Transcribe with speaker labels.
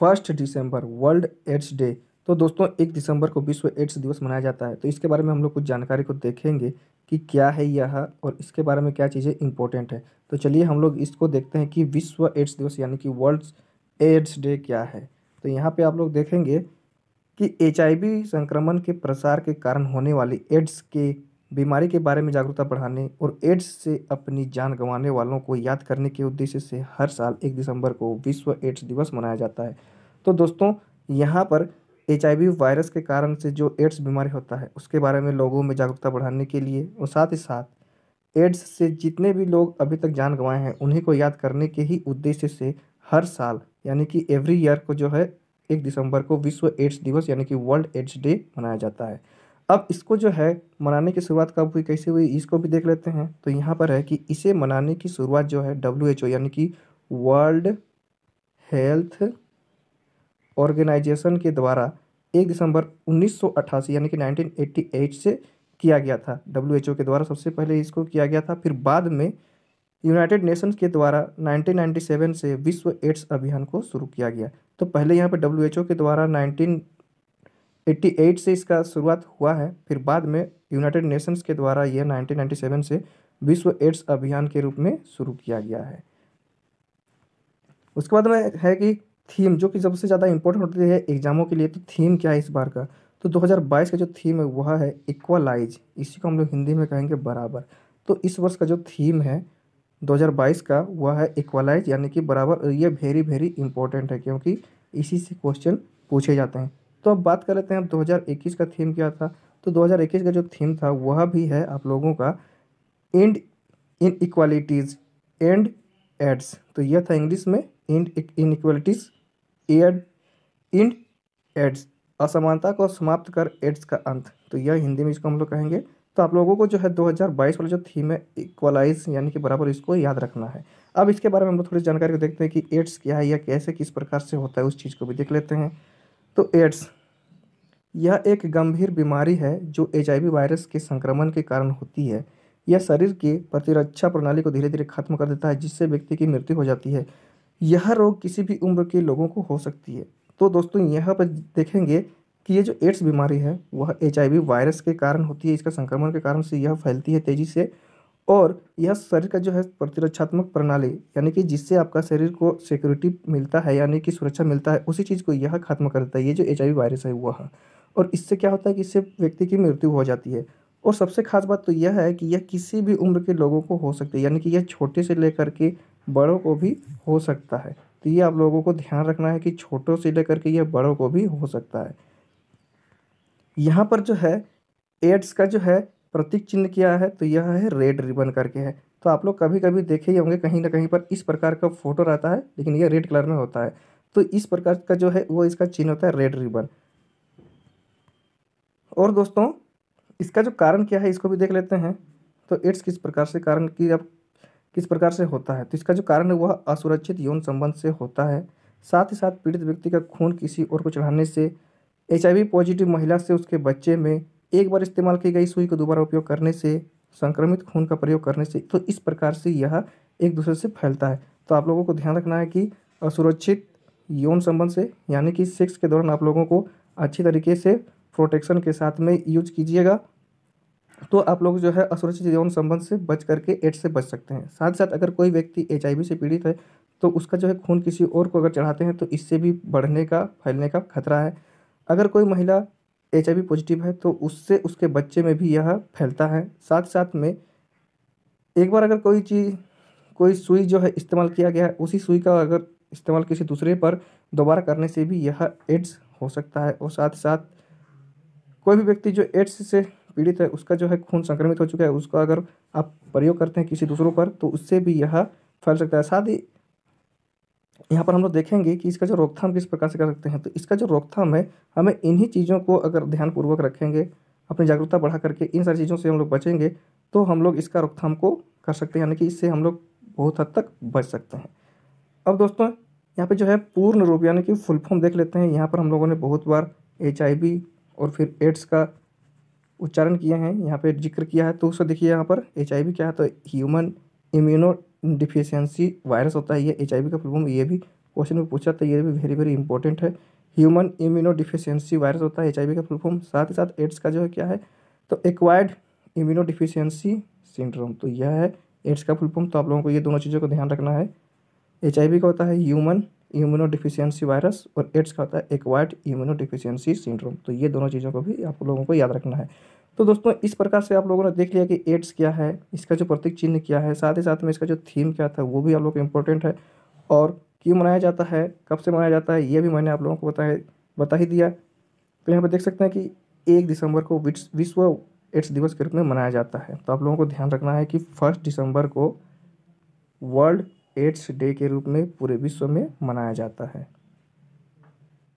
Speaker 1: first December world AIDS day तो दोस्तों एक दिसंबर को विश्व एड्स दिवस मनाया जाता है तो इसके बारे में हम लोग कुछ जानकारी को देखेंगे कि क्या है यह और इसके बारे में क्या चीज़ें इंपॉर्टेंट है तो चलिए हम लोग इसको देखते हैं कि विश्व एड्स दिवस यानी कि वर्ल्ड एड्स डे क्या है तो यहाँ पे आप लोग देखेंगे कि एच संक्रमण के प्रसार के कारण होने वाली एड्स के बीमारी के बारे में जागरूकता बढ़ाने और एड्स से अपनी जान गंवाने वालों को याद करने के उद्देश्य से हर साल एक दिसंबर को विश्व एड्स दिवस मनाया जाता है तो दोस्तों यहाँ पर एच वायरस के कारण से जो एड्स बीमारी होता है उसके बारे में लोगों में जागरूकता बढ़ाने के लिए और साथ ही साथ एड्स से जितने भी लोग अभी तक जान गंवाए हैं उन्हीं को याद करने के ही उद्देश्य से हर साल यानी कि एवरी ईयर को जो है एक दिसंबर को विश्व एड्स दिवस यानी कि वर्ल्ड एड्स डे मनाया जाता है अब इसको जो है मनाने की शुरुआत कब हुई कैसे हुई इसको भी देख लेते हैं तो यहाँ पर है कि इसे मनाने की शुरुआत जो है डब्ल्यू एच ओ यानी कि वर्ल्ड हेल्थ ऑर्गेनाइजेशन के द्वारा एक दिसंबर 1988 यानी कि 1988 से किया गया था डब्ल्यू एच ओ के द्वारा सबसे पहले इसको किया गया था फिर बाद में यूनाइटेड नेशंस के द्वारा 1997 से विश्व एड्स अभियान को शुरू किया गया तो पहले यहाँ पर डब्ल्यू एच ओ के द्वारा 19 एट से इसका शुरुआत हुआ है फिर बाद में यूनाइटेड नेशंस के द्वारा यह 1997 से विश्व एड्स अभियान के रूप में शुरू किया गया है उसके बाद में है कि थीम जो कि सबसे ज़्यादा इम्पोर्टेंट होती है एग्जामों के लिए तो थीम क्या है इस बार का तो 2022 का जो थीम है वह है इक्वलाइज इसी को हम लोग हिंदी में कहेंगे बराबर तो इस वर्ष का जो थीम है 2022 का वह है इक्वलाइज यानी कि बराबर ये वेरी वेरी इंपॉर्टेंट है क्योंकि इसी से क्वेश्चन पूछे जाते हैं तो अब बात कर लेते हैं अब 2021 का थीम क्या था तो 2021 का जो थीम था वह भी है आप लोगों का end inequalities end AIDS तो यह था इंग्लिश में एंड इन इक्वालिटीज़ एड इंड एड्स असमानता को समाप्त कर एड्स का अंत तो यह हिंदी में इसको हम लोग कहेंगे तो आप लोगों को जो है 2022 वाला जो थीम है इक्वलाइज यानी कि बराबर इसको याद रखना है अब इसके बारे में हम लोग थोड़ी जानकारी को देखते हैं कि एड्स क्या है या कैसे किस प्रकार से होता है उस चीज़ को भी देख लेते हैं तो एड्स यह एक गंभीर बीमारी है जो एच वायरस के संक्रमण के कारण होती है यह शरीर की प्रतिरक्षा प्रणाली को धीरे धीरे खत्म कर देता है जिससे व्यक्ति की मृत्यु हो जाती है यह रोग किसी भी उम्र के लोगों को हो सकती है तो दोस्तों यहाँ पर देखेंगे कि ये जो एड्स बीमारी है वह एच वायरस के कारण होती है इसका संक्रमण के कारण से यह फैलती है तेज़ी से और यह शरीर का जो है प्रतिरक्षात्मक प्रणाली यानी कि जिससे आपका शरीर को सिक्योरिटी मिलता है यानी कि सुरक्षा मिलता है उसी चीज़ को यह खत्म कर देता है ये जो एच वायरस है वह और इससे क्या होता है कि इससे व्यक्ति की मृत्यु हो जाती है और सबसे खास बात तो यह है कि यह किसी भी उम्र के लोगों को हो सकती है यानी कि यह छोटे से लेकर के बड़ों को भी हो सकता है तो ये आप लोगों को ध्यान रखना है कि छोटों से लेकर के यह बड़ों को भी हो सकता है यहाँ पर जो है एड्स का जो है प्रतीक चिन्ह क्या है तो यह है रेड रिबन करके है तो आप लोग कभी कभी देखे ही होंगे कहीं ना कहीं पर इस प्रकार का फोटो रहता है लेकिन यह रेड कलर में होता है तो इस प्रकार का जो है वो इसका चिन्ह होता है रेड रिबन और दोस्तों इसका जो कारण क्या है इसको भी देख लेते हैं तो एड्स किस प्रकार से कारण की अब किस प्रकार से होता है तो इसका जो कारण है वह असुरक्षित यौन संबंध से होता है साथ ही साथ पीड़ित व्यक्ति का खून किसी और को चढ़ाने से एच पॉजिटिव महिला से उसके बच्चे में एक बार इस्तेमाल की गई सुई को दोबारा उपयोग करने से संक्रमित खून का प्रयोग करने से तो इस प्रकार से यह एक दूसरे से फैलता है तो आप लोगों को ध्यान रखना है कि असुरक्षित यौन संबंध से यानी कि सेक्स के दौरान आप लोगों को अच्छी तरीके से प्रोटेक्शन के साथ में यूज कीजिएगा तो आप लोग जो है असुरक्षित यौन संबंध से बच करके एड्स से बच सकते हैं साथ साथ अगर कोई व्यक्ति एच से पीड़ित है तो उसका जो है खून किसी और को अगर चढ़ाते हैं तो इससे भी बढ़ने का फैलने का खतरा है अगर कोई महिला एच पॉजिटिव है तो उससे उसके बच्चे में भी यह फैलता है साथ साथ में एक बार अगर कोई चीज़ कोई सुई जो है इस्तेमाल किया गया है उसी सुई का अगर इस्तेमाल किसी दूसरे पर दोबारा करने से भी यह एड्स हो सकता है और साथ साथ कोई भी व्यक्ति जो एड्स से पीड़ित है उसका जो है खून संक्रमित हो चुका है उसका अगर आप प्रयोग करते हैं किसी दूसरों पर तो उससे भी यह फैल सकता है साथ ही यहाँ पर हम लोग देखेंगे कि इसका जो रोकथाम किस प्रकार से कर सकते हैं तो इसका जो रोकथाम है हमें इन्हीं चीज़ों को अगर ध्यानपूर्वक रखेंगे अपनी जागरूकता बढ़ा करके इन सारी चीज़ों से हम लोग बचेंगे तो हम लोग इसका रोकथाम को कर सकते हैं यानी कि इससे हम लोग बहुत हद तक बच सकते हैं अब दोस्तों यहाँ पर जो है पूर्ण रूप यानी कि फुल फॉर्म देख लेते हैं यहाँ पर हम लोगों ने बहुत बार एच और फिर एड्स का उच्चारण किए हैं यहाँ पर जिक्र किया है तो उसको देखिए यहाँ पर एच क्या है तो ह्यूमन इम्यूनो डिफिशियंसी वायरस होता है ये एच का प्रॉब्लम ये भी क्वेश्चन में पूछा था ये भी वेरी वेरी इंपॉर्टेंट है ह्यूमन इम्यूनो डिफिशियंसी वायरस होता है एच का प्रॉब्लम साथ ही साथ एड्स का जो है क्या है तो एक्वायर्ड इम्यूनो डिफिशियंसी सिंड्रोम तो यह है एड्स का फुलफॉर्म तो आप लोगों को ये दोनों चीज़ों का ध्यान रखना है एच का होता है ह्यूमन इम्यूनो डिफिशियंसी वायरस और एड्स का होता है एक्वायर्ड इम्यूनो डिफिशियंसी सिंड्रोम तो ये दोनों चीज़ों को भी आप लोगों को याद रखना है तो दोस्तों इस प्रकार से आप लोगों ने देख लिया कि एड्स क्या है इसका जो प्रतीक चिन्ह क्या है साथ ही साथ में इसका जो थीम क्या था वो भी आप लोग को इम्पोर्टेंट है और क्यों मनाया जाता है कब से मनाया जाता है ये भी मैंने आप लोगों को बताया बता ही दिया तो यहाँ पर देख सकते हैं कि एक दिसंबर को विश्व एड्स दिवस के रूप में मनाया जाता है तो आप लोगों को ध्यान रखना है कि फर्स्ट दिसंबर को वर्ल्ड एड्स डे के रूप में पूरे विश्व में मनाया जाता है